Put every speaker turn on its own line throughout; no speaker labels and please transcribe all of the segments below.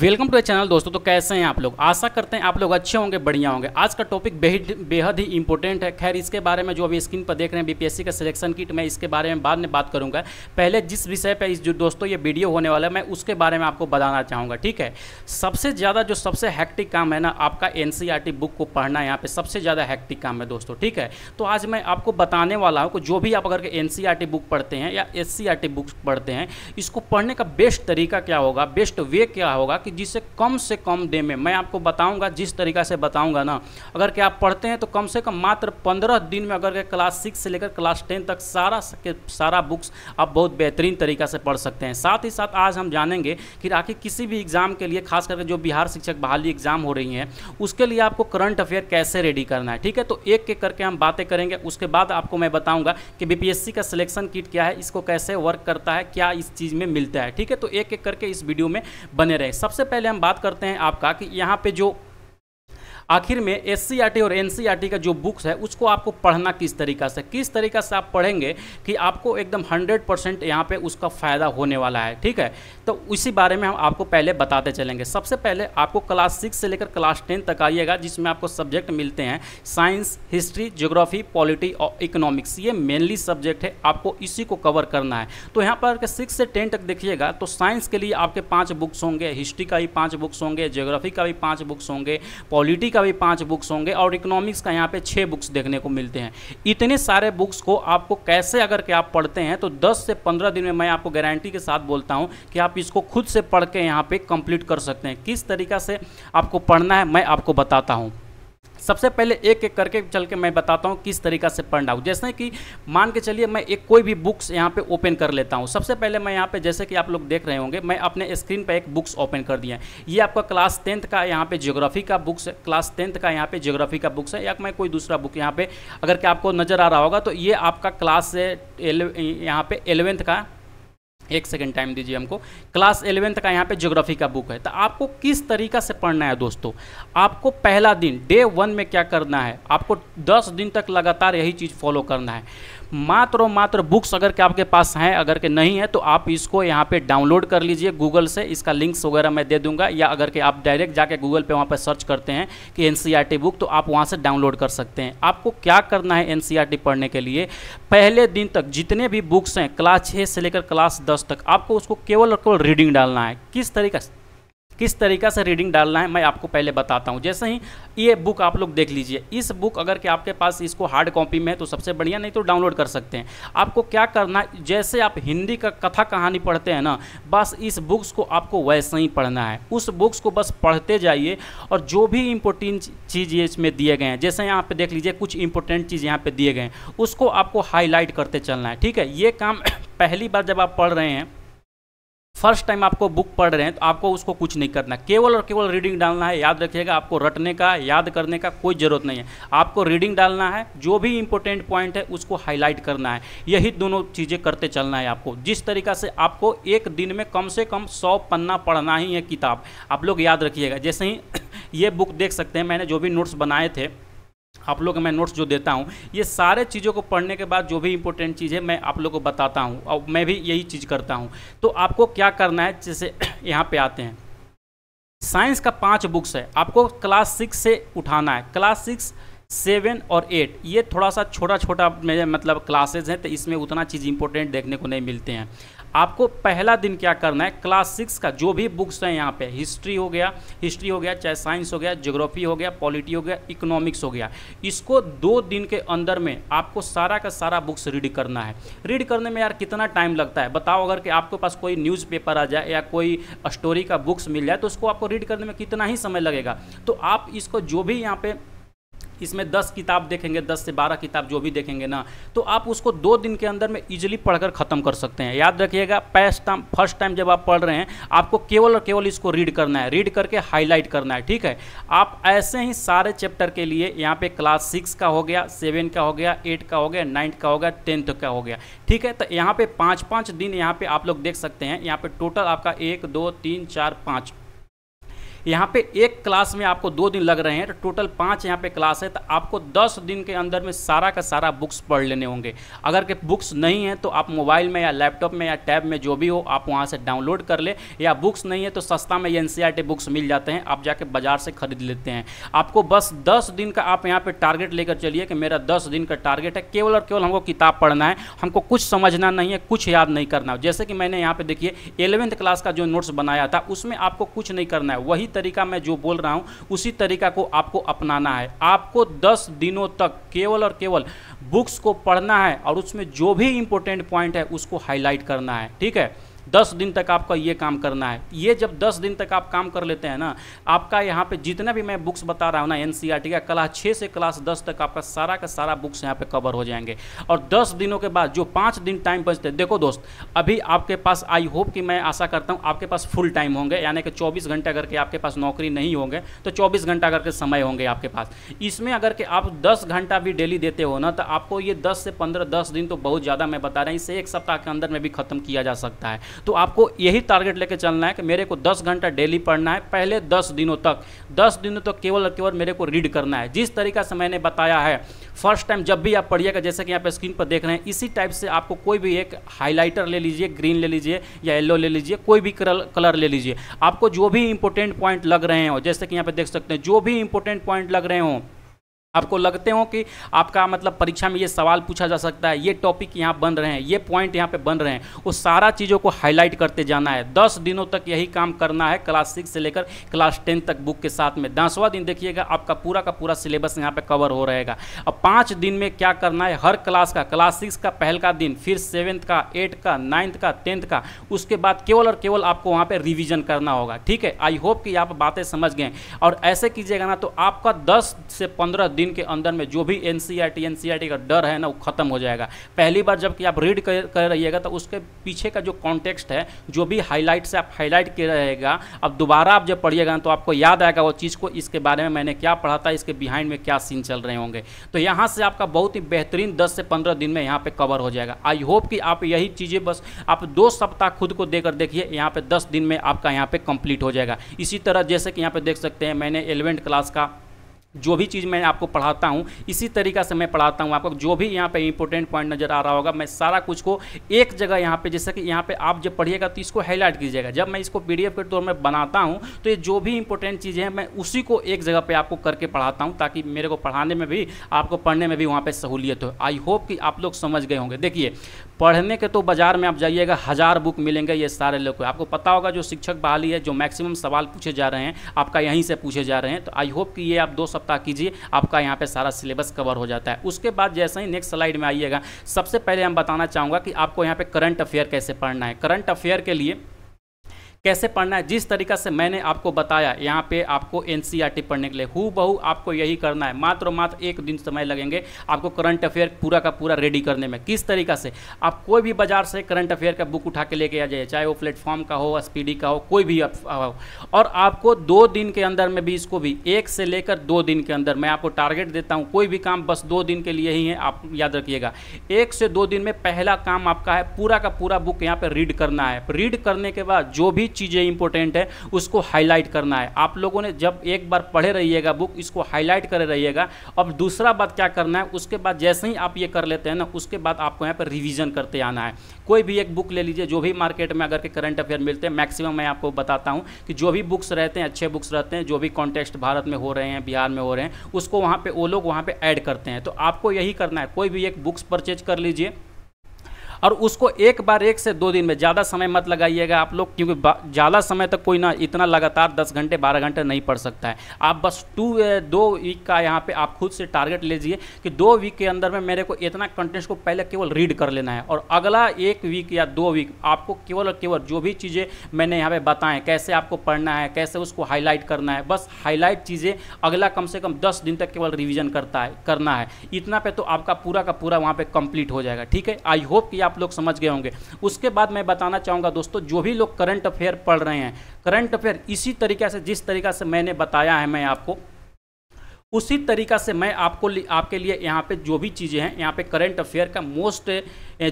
welcome to the channel दोस्तों तो कैसे हैं आप लोग आशा करते हैं आप लोग अच्छे होंगे बढ़िया होंगे आज का टॉपिक बेहद बेहद ही इंपॉर्टेंट है खैर इसके बारे में जो अभी स्क्रीन पर देख रहे हैं बीपीएससी का सिलेक्शन किट मैं इसके बारे में बाद में बात करूंगा पहले जिस विषय पर इस जो दोस्तों ये वीडियो होने वाला है मैं उसके बारे में आपको बताना चाहूँगा ठीक है सबसे ज़्यादा जो सबसे हैक्टिक काम है ना आपका एन बुक e को पढ़ना यहाँ पर सबसे ज़्यादा हैक्टिक काम है दोस्तों ठीक है तो आज मैं आपको बताने वाला हूँ कि जो भी आप अगर एन बुक e पढ़ते हैं या एस बुक e पढ़ते हैं इसको पढ़ने का बेस्ट तरीका क्या होगा बेस्ट वे क्या होगा कि कि जिसे कम से कम डे में मैं आपको बताऊंगा जिस तरीका से बताऊंगा ना अगर के आप पढ़ते हैं तो कम से कम मात्र पंद्रह दिन में अगर के क्लास सिक्स से लेकर क्लास टेन तक सारा के सारा बुक्स आप बहुत बेहतरीन तरीका से पढ़ सकते हैं साथ ही साथ आज हम जानेंगे कि आखिर किसी भी एग्ज़ाम के लिए खास करके जो बिहार शिक्षक बहाली एग्ज़ाम हो रही हैं उसके लिए आपको करंट अफेयर कैसे रेडी करना है ठीक है तो एक एक करके हम बातें करेंगे उसके बाद आपको मैं बताऊँगा कि बीपीएससी का सिलेक्शन किट क्या है इसको कैसे वर्क करता है क्या इस चीज़ में मिलता है ठीक है तो एक एक करके इस वीडियो में बने रहे सबसे सबसे पहले हम बात करते हैं आपका कि यहाँ पे जो आखिर में एस e और एन e का जो बुक्स है उसको आपको पढ़ना किस तरीका से किस तरीका से आप पढ़ेंगे कि आपको एकदम हंड्रेड परसेंट यहाँ पर उसका फ़ायदा होने वाला है ठीक है तो उसी बारे में हम आपको पहले बताते चलेंगे सबसे पहले आपको क्लास सिक्स से लेकर क्लास टेन तक आइएगा जिसमें आपको सब्जेक्ट मिलते हैं साइंस हिस्ट्री ज्योग्राफी पॉलिटी और इकोनॉमिक्स ये मेनली सब्जेक्ट है आपको इसी को कवर करना है तो यहाँ पर सिक्स से टेन तक देखिएगा तो साइंस के लिए आपके पाँच बुक्स होंगे हिस्ट्री का भी पाँच बुक्स होंगे ज्योग्राफी का भी पाँच बुक्स होंगे पॉलिटी का का भी पांच बुक्स होंगे और इकोनॉमिक्स का यहाँ पे छः बुक्स देखने को मिलते हैं इतने सारे बुक्स को आपको कैसे अगर के आप पढ़ते हैं तो दस से पंद्रह दिन में मैं आपको गारंटी के साथ बोलता हूँ कि आप इसको खुद से पढ़ के यहाँ पर कंप्लीट कर सकते हैं किस तरीका से आपको पढ़ना है मैं आपको बताता हूँ सबसे पहले एक एक करके चल के मैं बताता हूँ किस तरीका से पढ़ना हो जैसे कि मान के चलिए मैं एक कोई भी बुक्स यहाँ पे ओपन कर लेता हूँ सबसे पहले मैं यहाँ पे जैसे कि आप लोग देख रहे होंगे मैं अपने स्क्रीन पे एक बुक्स ओपन कर दिया है ये आपका क्लास टेंथ का यहाँ पे जियोग्राफी का बुक्स है क्लास टेंथ का यहाँ पे जियोग्राफी का बुक्स है या मैं कोई दूसरा बुक यहाँ पे अगर कि आपको नज़र आ रहा होगा तो ये आपका क्लास यहाँ पे एलेवेंथ का एक सेकेंड टाइम दीजिए हमको क्लास एलेवेंथ का यहाँ पे ज्योग्राफी का बुक है तो आपको किस तरीका से पढ़ना है दोस्तों आपको पहला दिन डे वन में क्या करना है आपको दस दिन तक लगातार यही चीज़ फॉलो करना है मात्र और मात्र बुक्स अगर के आपके पास हैं अगर के नहीं है तो आप इसको यहाँ पे डाउनलोड कर लीजिए गूगल से इसका लिंक्स वगैरह मैं दे दूंगा या अगर के आप डायरेक्ट जाके गूगल पे वहाँ पर सर्च करते हैं कि एन बुक e तो आप वहाँ से डाउनलोड कर सकते हैं आपको क्या करना है एन e पढ़ने के लिए पहले दिन तक जितने भी बुक्स हैं क्लास छः से लेकर क्लास दस तक आपको उसको केवल और केवल रीडिंग डालना है किस तरीके किस तरीके से रीडिंग डालना है मैं आपको पहले बताता हूँ जैसे ही ये बुक आप लोग देख लीजिए इस बुक अगर कि आपके पास इसको हार्ड कॉपी में है तो सबसे बढ़िया नहीं तो डाउनलोड कर सकते हैं आपको क्या करना जैसे आप हिंदी का कथा कहानी पढ़ते हैं ना बस इस बुक्स को आपको वैसे ही पढ़ना है उस बुक्स को बस पढ़ते जाइए और जो भी इम्पोर्टेंट चीज़ इसमें दिए गए हैं जैसे यहाँ पे देख लीजिए कुछ इंपॉर्टेंट चीज़ यहाँ पे दिए गए हैं उसको आपको हाईलाइट करते चलना है ठीक है ये काम पहली बार जब आप पढ़ रहे हैं फर्स्ट टाइम आपको बुक पढ़ रहे हैं तो आपको उसको कुछ नहीं करना केवल और केवल रीडिंग डालना है याद रखिएगा आपको रटने का याद करने का कोई ज़रूरत नहीं है आपको रीडिंग डालना है जो भी इंपॉर्टेंट पॉइंट है उसको हाईलाइट करना है यही दोनों चीज़ें करते चलना है आपको जिस तरीका से आपको एक दिन में कम से कम सौ पन्ना पढ़ना ही है किताब आप लोग याद रखिएगा जैसे ही ये बुक देख सकते हैं मैंने जो भी नोट्स बनाए थे आप लोग मैं नोट्स जो देता हूँ ये सारे चीज़ों को पढ़ने के बाद जो भी इंपॉर्टेंट चीज़ है मैं आप लोग को बताता हूँ और मैं भी यही चीज़ करता हूँ तो आपको क्या करना है जैसे यहाँ पे आते हैं साइंस का पांच बुक्स है आपको क्लास सिक्स से उठाना है क्लास सिक्स सेवन और एट ये थोड़ा सा छोटा छोटा मतलब क्लासेज हैं तो इसमें उतना चीज़ इंपॉर्टेंट देखने को नहीं मिलते हैं आपको पहला दिन क्या करना है क्लास सिक्स का जो भी बुक्स हैं यहाँ पे हिस्ट्री हो गया हिस्ट्री हो गया चाहे साइंस हो गया जोग्राफी हो गया पॉलिटी हो गया इकोनॉमिक्स हो गया इसको दो दिन के अंदर में आपको सारा का सारा बुक्स रीड करना है रीड करने में यार कितना टाइम लगता है बताओ अगर कि आपके पास कोई न्यूज़पेपर आ जाए या कोई स्टोरी का बुक्स मिल जाए तो उसको आपको रीड करने में कितना ही समय लगेगा तो आप इसको जो भी यहाँ पर इसमें दस किताब देखेंगे दस से बारह किताब जो भी देखेंगे ना तो आप उसको दो दिन के अंदर में इजिली पढ़कर ख़त्म कर सकते हैं याद रखिएगा फर्स्ट टाइम फर्स्ट टाइम जब आप पढ़ रहे हैं आपको केवल और केवल इसको रीड करना है रीड करके हाईलाइट करना है ठीक है आप ऐसे ही सारे चैप्टर के लिए यहाँ पे क्लास सिक्स का हो गया सेवन का हो गया एट का हो गया नाइन्थ का हो गया टेंथ का हो गया ठीक है तो यहाँ पे पाँच पाँच दिन यहाँ पे आप लोग देख सकते हैं यहाँ पे टोटल आपका एक दो तीन चार पाँच यहाँ पे एक क्लास में आपको दो दिन लग रहे हैं तो टोटल पाँच यहाँ पे क्लास है तो आपको दस दिन के अंदर में सारा का सारा बुक्स पढ़ लेने होंगे अगर के बुक्स नहीं है तो आप मोबाइल में या लैपटॉप में या टैब में जो भी हो आप वहाँ से डाउनलोड कर ले या बुक्स नहीं है तो सस्ता में एन बुक्स e मिल जाते हैं आप जाके बाज़ार से खरीद लेते हैं आपको बस दस दिन का आप यहाँ पर टारगेट लेकर चलिए कि मेरा दस दिन का टारगेट है केवल और केवल हमको किताब पढ़ना है हमको कुछ समझना नहीं है कुछ याद नहीं करना जैसे कि मैंने यहाँ पर देखिए एलेवेंथ क्लास का जो नोट्स बनाया था उसमें आपको कुछ नहीं करना है वही तरीका मैं जो बोल रहा हूँ उसी तरीका को आपको अपनाना है आपको दस दिनों तक केवल और केवल बुक्स को पढ़ना है और उसमें जो भी इम्पोर्टेंट पॉइंट है उसको हाईलाइट करना है ठीक है दस दिन तक आपका ये काम करना है ये जब दस दिन तक आप काम कर लेते हैं ना आपका यहाँ पे जितना भी मैं बुक्स बता रहा हूँ ना एन e का क्लास छः से क्लास दस तक आपका सारा का सारा बुक्स यहाँ पे कवर हो जाएंगे और दस दिनों के बाद जो पाँच दिन टाइम बचते हैं देखो दोस्त अभी आपके पास आई होप कि मैं आशा करता हूँ आपके पास फुल टाइम होंगे यानी कि चौबीस अगर करके आपके पास नौकरी नहीं होंगे तो चौबीस घंटा करके समय होंगे आपके पास इसमें अगर कि आप दस घंटा भी डेली देते हो ना तो आपको ये दस से पंद्रह दस दिन तो बहुत ज़्यादा मैं बता रहा हूँ इसे एक सप्ताह के अंदर में भी खत्म किया जा सकता है तो आपको यही टारगेट लेके चलना है कि मेरे को दस घंटा डेली पढ़ना है पहले दस दिनों तक दस दिनों तक केवल और केवल मेरे को रीड करना है जिस तरीका से मैंने बताया है फर्स्ट टाइम जब भी आप पढ़िएगा जैसे कि यहाँ पे स्क्रीन पर देख रहे हैं इसी टाइप से आपको कोई भी एक हाईलाइटर ले लीजिए ग्रीन ले लीजिए या येलो ले लीजिए कोई भी कलर ले लीजिए आपको जो भी इंपॉर्टेंट पॉइंट लग रहे हो जैसे कि यहाँ पे देख सकते हैं जो भी इंपॉर्टेंट पॉइंट लग रहे हों आपको लगते हो कि आपका मतलब परीक्षा में ये सवाल पूछा जा सकता है ये टॉपिक यहाँ बन रहे हैं ये पॉइंट यहाँ पे बन रहे हैं वो सारा चीज़ों को हाईलाइट करते जाना है दस दिनों तक यही काम करना है क्लास सिक्स से लेकर क्लास टेन तक बुक के साथ में दसवा दिन देखिएगा आपका पूरा का पूरा सिलेबस यहाँ पर कवर हो रहेगा अब पाँच दिन में क्या करना है हर क्लास का क्लास सिक्स का पहल का दिन फिर सेवन्थ का एट्थ का नाइन्थ का टेंथ का उसके बाद केवल और केवल आपको वहाँ पर रिविजन करना होगा ठीक है आई होप कि आप बातें समझ गए और ऐसे कीजिएगा ना तो आपका दस से पंद्रह दिन के अंदर में जो भी एन सी e e का डर है ना वो खत्म हो जाएगा पहली बार जबकि आप रीड कर, कर रहिएगा तो उसके पीछे का जो कॉन्टेक्स्ट है जो भी हाईलाइट से आप हाईलाइट किया रहेगा अब दोबारा आप जब पढ़िएगा तो आपको याद आएगा वो चीज़ को इसके बारे में मैंने क्या पढ़ा था इसके बिहाइंड में क्या सीन चल रहे होंगे तो यहाँ से आपका बहुत ही बेहतरीन दस से पंद्रह दिन में यहाँ पर कवर हो जाएगा आई होप कि आप यही चीज़ें बस आप दो सप्ताह खुद को देकर देखिए यहाँ पर दस दिन में आपका यहाँ पे कंप्लीट हो जाएगा इसी तरह जैसे कि यहाँ पे देख सकते हैं मैंने एलेवेंथ क्लास का जो भी चीज़ मैं आपको पढ़ाता हूँ इसी तरीका से मैं पढ़ाता हूँ आपको जो भी यहाँ पे इंपॉर्टेंट पॉइंट नज़र आ रहा होगा मैं सारा कुछ को एक जगह यहाँ पे जैसे कि यहाँ पे आप जब पढ़िएगा तो इसको हाईलाइट कीजिएगा जब मैं इसको पीडीएफ के तौर में बनाता हूँ तो ये जो भी इंपॉर्टेंट चीज़ें हैं मैं उसी को एक जगह पर आपको करके पढ़ाता हूँ ताकि मेरे को पढ़ाने में भी आपको पढ़ने में भी वहाँ पर सहूलियत हो आई होप कि आप लोग समझ गए होंगे देखिए पढ़ने के तो बाज़ार में आप जाइएगा हज़ार बुक मिलेंगे ये सारे लोग को आपको पता होगा जो शिक्षक बहाली है जो मैक्सिमम सवाल पूछे जा रहे हैं आपका यहीं से पूछे जा रहे हैं तो आई होप कि ये आप दो पता कीजिए आपका यहाँ पर सारा सिलेबस कवर हो जाता है उसके बाद जैसे ही नेक्स्ट स्लाइड में आइएगा सबसे पहले हम बताना चाहूँगा कि आपको यहाँ पर करंट अफेयर कैसे पढ़ना है करंट अफेयर के लिए कैसे पढ़ना है जिस तरीका से मैंने आपको बताया यहाँ पे आपको एन e पढ़ने के लिए हु बहु आपको यही करना है मात्र मात्र एक दिन समय लगेंगे आपको करंट अफेयर पूरा का पूरा रेडी करने में किस तरीका से आप कोई भी बाजार से करंट अफेयर का बुक उठा के लेके आ जाइए चाहे वो प्लेटफॉर्म का हो स्पीडी का हो कोई भी हो और आपको दो दिन के अंदर में भी इसको भी एक से लेकर दो दिन के अंदर मैं आपको टारगेट देता हूँ कोई भी काम बस दो दिन के लिए ही है आप याद रखिएगा एक से दो दिन में पहला काम आपका है पूरा का पूरा बुक यहाँ पर रीड करना है रीड करने के बाद जो भी चीज़ें इंपॉर्टेंट है उसको हाईलाइट करना है आप लोगों ने जब एक बार पढ़े रहिएगा बुक इसको हाईलाइट करे रहिएगा अब दूसरा बात क्या करना है उसके बाद जैसे ही आप ये कर लेते हैं ना उसके बाद आपको यहाँ पर रिविजन करते आना है कोई भी एक बुक ले लीजिए जो भी मार्केट में अगर के करंट अफेयर मिलते हैं मैक्सिमम मैं आपको बताता हूँ कि जो भी बुक्स रहते हैं अच्छे बुक्स रहते हैं जो भी कॉन्टेक्स्ट भारत में हो रहे हैं बिहार में हो रहे हैं उसको वहाँ पर वो लोग वहाँ पर ऐड करते हैं तो आपको यही करना है कोई भी एक बुक्स परचेज कर लीजिए और उसको एक बार एक से दो दिन में ज़्यादा समय मत लगाइएगा आप लोग क्योंकि ज़्यादा समय तक कोई ना इतना लगातार दस घंटे बारह घंटे नहीं पढ़ सकता है आप बस टू दो वीक का यहाँ पर आप खुद से टारगेट लीजिए कि दो वीक के अंदर में मेरे को इतना कंटेंट्स को पहले केवल रीड कर लेना है और अगला एक वीक या दो वीक आपको केवल और केवल जो भी चीज़ें मैंने यहाँ पे बताएं कैसे आपको पढ़ना है कैसे उसको हाईलाइट करना है बस हाईलाइट चीज़ें अगला कम से कम दस दिन तक केवल रिविजन करता है करना है इतना पे तो आपका पूरा का पूरा वहाँ पे कंप्लीट हो जाएगा ठीक है आई होप कि आप आप लोग समझ गए होंगे उसके बाद मैं बताना चाहूँगा दोस्तों जो भी लोग करंट अफेयर पढ़ रहे हैं करंट अफेयर इसी तरीके से जिस तरीका से मैंने बताया है मैं आपको उसी तरीका से मैं आपको लि, आपके लिए यहाँ पे जो भी चीज़ें हैं यहाँ पे करंट अफेयर का मोस्ट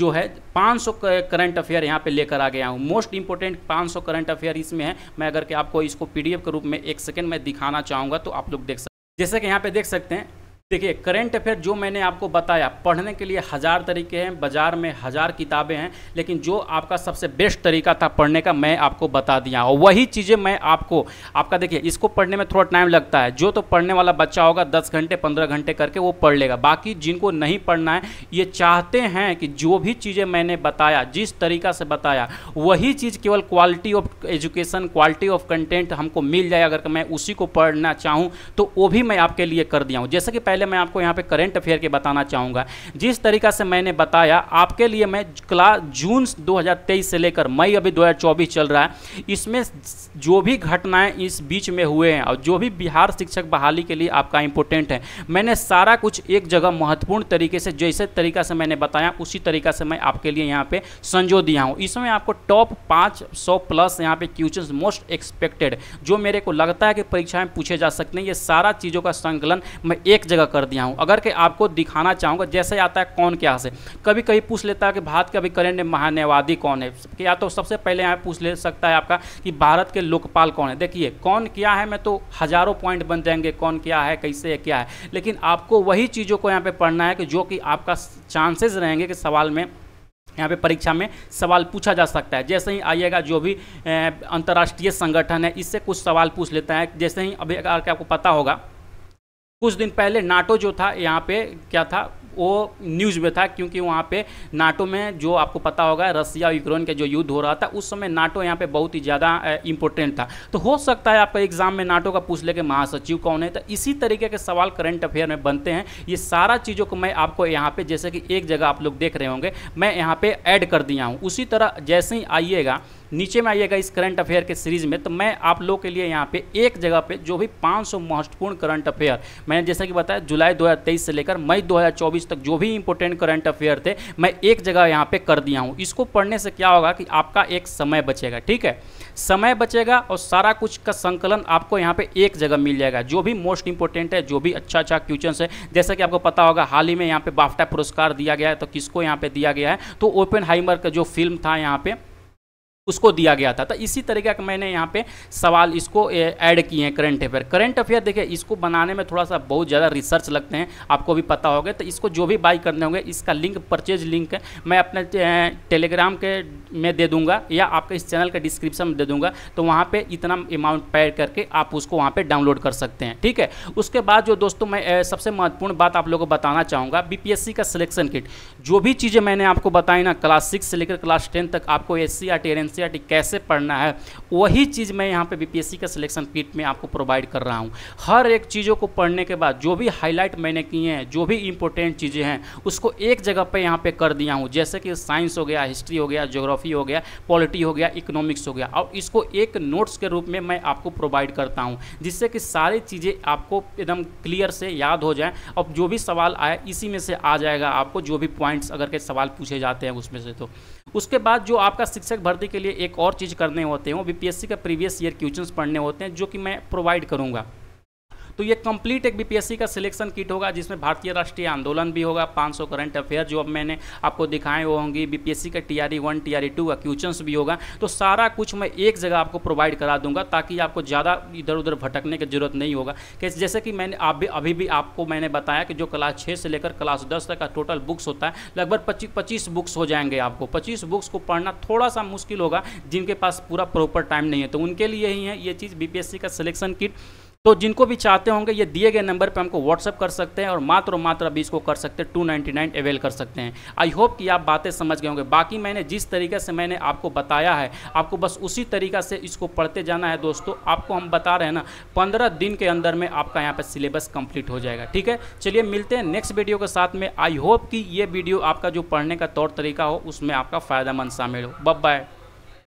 जो है 500 करंट अफेयर यहाँ पे लेकर आ गया हूँ मोस्ट इंपॉर्टेंट 500 करंट अफेयर इसमें है मैं अगर के आपको इसको पीडीएफ के रूप में एक सेकेंड में दिखाना चाहूँगा तो आप लोग देख सकते जैसे कि यहाँ पे देख सकते हैं देखिए करंट अफेयर जो मैंने आपको बताया पढ़ने के लिए हज़ार तरीके हैं बाज़ार में हज़ार किताबें हैं लेकिन जो आपका सबसे बेस्ट तरीका था पढ़ने का मैं आपको बता दिया और वही चीज़ें मैं आपको आपका देखिए इसको पढ़ने में थोड़ा टाइम लगता है जो तो पढ़ने वाला बच्चा होगा दस घंटे पंद्रह घंटे करके वो पढ़ लेगा बाकी जिनको नहीं पढ़ना है ये चाहते हैं कि जो भी चीज़ें मैंने बताया जिस तरीका से बताया वही चीज़ केवल quality of education quality of content हमको मिल जाए अगर मैं उसी को पढ़ना चाहूँ तो वो भी मैं आपके लिए कर दिया हूँ जैसे कि पहले पहले मैं आपको यहाँ पे करंट अफेयर के बताना चाहूँगा जिस तरीका से मैंने बताया आपके लिए मैं क्लास जून 2023 से लेकर मई अभी 2024 चल रहा है इसमें जो भी घटनाएं इस बीच में हुए हैं और जो भी बिहार शिक्षक बहाली के लिए आपका इंपोर्टेंट है मैंने सारा कुछ एक जगह महत्वपूर्ण तरीके से जैसे तरीका से मैंने बताया उसी तरीका से मैं आपके लिए यहाँ पर संजो दिया हूँ इसमें आपको टॉप पाँच प्लस यहाँ पे क्वेश्चन मोस्ट एक्सपेक्टेड जो मेरे को लगता है कि परीक्षा में पूछे जा सकते हैं ये सारा चीज़ों का संकलन मैं एक जगह पूरा कर दिया हूँ अगर के आपको दिखाना चाहूँगा जैसे आता है कौन क्या से कभी कभी पूछ लेता है कि भारत के अभी करेंट महान्यायवादी कौन है या तो सबसे पहले यहाँ पूछ ले सकता है आपका कि भारत के लोकपाल कौन है देखिए कौन क्या है मैं तो हज़ारों पॉइंट बन जाएंगे कौन क्या है कैसे है क्या है लेकिन आपको वही चीज़ों को यहाँ पर पढ़ना है कि जो कि आपका चांसेज रहेंगे कि सवाल में यहाँ पे परीक्षा में सवाल पूछा जा सकता है जैसे ही आइएगा जो भी अंतर्राष्ट्रीय संगठन है इससे कुछ सवाल पूछ लेता है जैसे ही अभी अगर आपको पता होगा कुछ दिन पहले नाटो जो था यहाँ पे क्या था वो न्यूज़ में था क्योंकि वहाँ पे नाटो में जो आपको पता होगा रसिया यूक्रेन का जो युद्ध हो रहा था उस समय नाटो यहाँ पे बहुत ही ज़्यादा इंपॉर्टेंट था तो हो सकता है आपका एग्जाम में नाटो का पूछ लेके महासचिव कौन है तो इसी तरीके के सवाल करंट अफेयर में बनते हैं ये सारा चीज़ों को मैं आपको यहाँ पर जैसे कि एक जगह आप लोग देख रहे होंगे मैं यहाँ पर ऐड कर दिया हूँ उसी तरह जैसे ही आइएगा नीचे में आइएगा इस करंट अफेयर के सीरीज में तो मैं आप लोग के लिए यहाँ पे एक जगह पे जो भी 500 महत्वपूर्ण करंट अफेयर मैंने जैसा कि बताया जुलाई 2023 से लेकर मई 2024 तक जो भी इंपॉर्टेंट करंट अफेयर थे मैं एक जगह यहाँ पे कर दिया हूँ इसको पढ़ने से क्या होगा कि आपका एक समय बचेगा ठीक है समय बचेगा और सारा कुछ का संकलन आपको यहाँ पे एक जगह मिल जाएगा जो भी मोस्ट इंपॉर्टेंट है जो भी अच्छा अच्छा क्वेश्चन है जैसा कि आपको पता होगा हाल ही में यहाँ पे बाफ्टा पुरस्कार दिया गया है तो किसको यहाँ पे दिया गया है तो ओपन हाइमर का जो फिल्म था यहाँ पे उसको दिया गया था तो इसी तरीके का मैंने यहाँ पे सवाल इसको ऐड किए हैं करंट अफेयर करंट अफेयर देखिए इसको बनाने में थोड़ा सा बहुत ज़्यादा रिसर्च लगते हैं आपको भी पता होगा तो इसको जो भी बाई करने होंगे इसका लिंक परचेज लिंक मैं अपने टेलीग्राम के में दे दूंगा या आपके इस चैनल के डिस्क्रिप्शन में दे दूंगा तो वहाँ पर इतना अमाउंट पैड करके आप उसको वहाँ पर डाउनलोड कर सकते हैं ठीक है उसके बाद जो दोस्तों मैं सबसे महत्वपूर्ण बात आप लोगों को बताना चाहूँगा बी का सिलेक्शन किट जो भी चीज़ें मैंने आपको बताई ना क्लास सिक्स से लेकर क्लास टेन तक आपको एस सी एन कैसे पढ़ना है वही चीज़ मैं यहाँ पे बीपीएससी का सिलेक्शन किट में आपको प्रोवाइड कर रहा हूँ हर एक चीज़ों को पढ़ने के बाद जो भी हाईलाइट मैंने किए हैं जो भी इंपॉर्टेंट चीज़ें हैं उसको एक जगह पर यहाँ पर कर दिया हूँ जैसे कि साइंस हो गया हिस्ट्री हो गया जोग्राफी हो गया पॉलिटी हो गया इकोनॉमिक्स हो गया और इसको एक नोट्स के रूप में मैं आपको प्रोवाइड करता हूँ जिससे कि सारी चीज़ें आपको एकदम क्लियर से याद हो जाए और जो भी सवाल आए इसी में से आ जाएगा आपको जो भी पॉइंट्स अगर के सवाल पूछे जाते हैं उसमें से तो उसके बाद जो आपका शिक्षक भर्ती के लिए एक और चीज़ करने होते हैं वो बीपीएससी का प्रीवियस ईयर क्वेश्चंस पढ़ने होते हैं जो कि मैं प्रोवाइड करूँगा तो ये कंप्लीट एक बीपीएससी का सिलेक्शन किट होगा जिसमें भारतीय राष्ट्रीय आंदोलन भी होगा 500 करंट अफेयर जो अब मैंने आपको दिखाए वो होंगी बीपीएससी का टीआरई वन टीआरई टू का क्वेश्चन भी होगा तो सारा कुछ मैं एक जगह आपको प्रोवाइड करा दूंगा ताकि आपको ज़्यादा इधर उधर भटकने की जरूरत नहीं होगा जैसे कि मैंने आप भी अभी भी आपको मैंने बताया कि जो क्लास छः से लेकर क्लास दस तक का टोटल बुक्स होता है लगभग पच्चीस पच्चीस बुक्स हो जाएंगे आपको पच्चीस बुक्स को पढ़ना थोड़ा सा मुश्किल होगा जिनके पास पूरा प्रॉपर टाइम नहीं है तो उनके लिए ही है ये चीज़ बीपीएससी का सिलेक्शन किट तो जिनको भी चाहते होंगे ये दिए गए नंबर पर हमको व्हाट्सअप कर सकते हैं और मात्र और मात्र अभी इसको कर सकते हैं टू नाइन्टी नाइन अवेल कर सकते हैं आई होप कि आप बातें समझ गए होंगे बाकी मैंने जिस तरीके से मैंने आपको बताया है आपको बस उसी तरीका से इसको पढ़ते जाना है दोस्तों आपको हम बता रहे हैं ना पंद्रह दिन के अंदर में आपका यहाँ पर सिलेबस कंप्लीट हो जाएगा ठीक है चलिए मिलते हैं नेक्स्ट वीडियो के साथ में आई होप कि ये वीडियो आपका जो पढ़ने का तौर तरीका हो उसमें आपका फ़ायदा मंद शामिल हो बब बाय